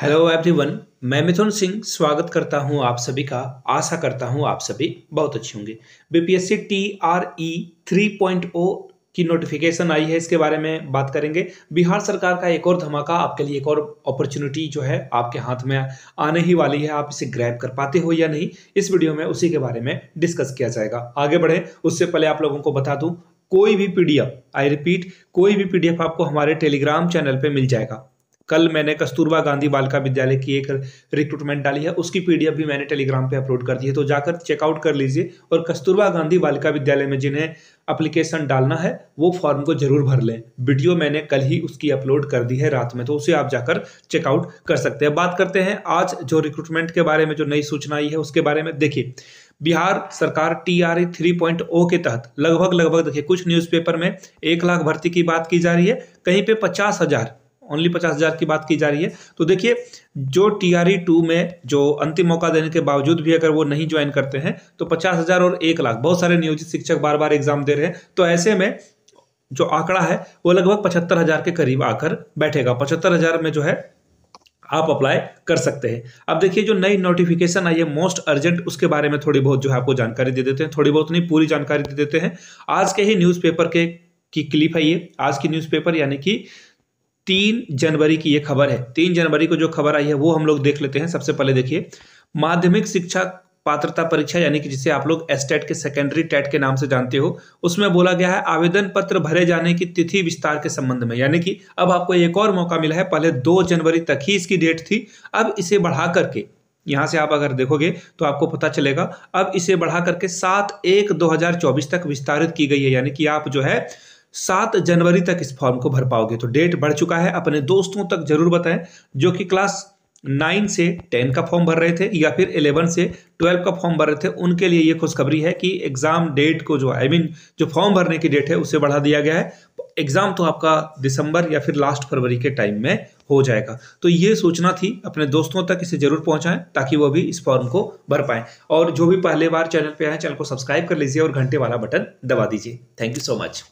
hello everyone मैं मिथुन सिंह स्वागत करता हूं आप सभी का आशा करता हूं आप सभी बहुत अच्छे होंगे BPSC T R E three point O की नोटिफिकेशन आई है इसके बारे में बात करेंगे बिहार सरकार का एक और धमाका आपके लिए एक और अपॉर्चुनिटी जो है आपके हाथ में आने ही वाली है आप इसे ग्रैब कर पाते हो या नहीं इस वीडियो में उसी के बारे में डिस्कस किया जाएगा आगे बढ़े उससे पहले आप लोगों को बता दूं कोई भी पीडीएफ आई रिपीट कोई भी पीडीएफ आपको हमारे टेलीग्राम चैनल पर मिल जाएगा कल मैंने कस्तूरबा गांधी बालिका विद्यालय की एक रिक्रूटमेंट डाली है उसकी पीडीएफ भी मैंने टेलीग्राम पे अपलोड कर दी है तो जाकर चेकआउट कर लीजिए और कस्तूरबा गांधी बालिका विद्यालय में जिन्हें अप्लीकेशन डालना है वो फॉर्म को जरूर भर लें वीडियो मैंने कल ही उसकी अपलोड कर दी है रात में तो उसे आप जाकर चेकआउट कर सकते हैं बात करते हैं आज जो रिक्रूटमेंट के बारे में जो नई सूचना आई है उसके बारे में देखिए बिहार सरकार T R three point O के तहत लगभग लगभग देखिए कुछ न्यूज़पेपर में एक लाख भर्ती की बात की जा रही है कहीं पे पचास हजार ओनली पचास हज़ार की बात की जा रही है तो देखिए जो टी आर टू में जो अंतिम मौका देने के बावजूद भी अगर वो नहीं ज्वाइन करते हैं तो पचास हज़ार और एक लाख बहुत सारे नियोजित शिक्षक बार बार एग्जाम दे रहे हैं तो ऐसे में जो आंकड़ा है वो लगभग पचहत्तर हज़ार के करीब आकर बैठेगा पचहत्तर हज़ार में जो है आप अप्लाई कर सकते हैं अब देखिए जो नई नोटिफिकेशन आई है मोस्ट अर्जेंट उसके बारे में थोड़ी बहुत जो है आपको जानकारी दे देते हैं थोड़ी बहुत नहीं पूरी जानकारी दे देते हैं आज के ही न्यूज़पेपर के की क्लिप है ये आज की न्यूज़पेपर यानी कि तीन जनवरी की ये खबर है तीन जनवरी को जो खबर आई है वो हम लोग देख लेते हैं सबसे पहले देखिए माध्यमिक शिक्षा पात्रता परीक्षा यानी कि जिसे आप लोग एसटेट के सेकेंडरी टेट के नाम से जानते हो उसमें बोला गया है आवेदन पत्र भरे जाने की तिथि विस्तार के संबंध में यानी कि अब आपको एक और मौका मिला है पहले दो जनवरी तक ही इसकी डेट थी अब इसे बढ़ा करके यहां से आप अगर देखोगे तो आपको पता चलेगा अब इसे बढ़ा करके सात एक दो हजार चौबीस तक विस्तारित की गई है यानी कि आप जो है सात जनवरी तक इस फॉर्म को भर पाओगे तो डेट बढ़ चुका है अपने दोस्तों तक जरूर बताएं जो कि क्लास नाइन से टेन का फॉर्म भर रहे थे या फिर इलेवन से ट्वेल्व का फॉर्म भर रहे थे उनके लिए ये खुशखबरी है कि एग्ज़ाम डेट को जो आई I मीन mean, जो फॉर्म भरने की डेट है उसे बढ़ा दिया गया है एग्ज़ाम तो आपका दिसंबर या फिर लास्ट फरवरी के टाइम में हो जाएगा तो ये सूचना थी अपने दोस्तों तक इसे जरूर पहुंचाएं ताकि वो भी इस फॉर्म को भर पाएं और जो भी पहले बार चैनल पे आए चैनल को सब्सक्राइब कर लीजिए और घंटे वाला बटन दबा दीजिए थैंक यू सो मच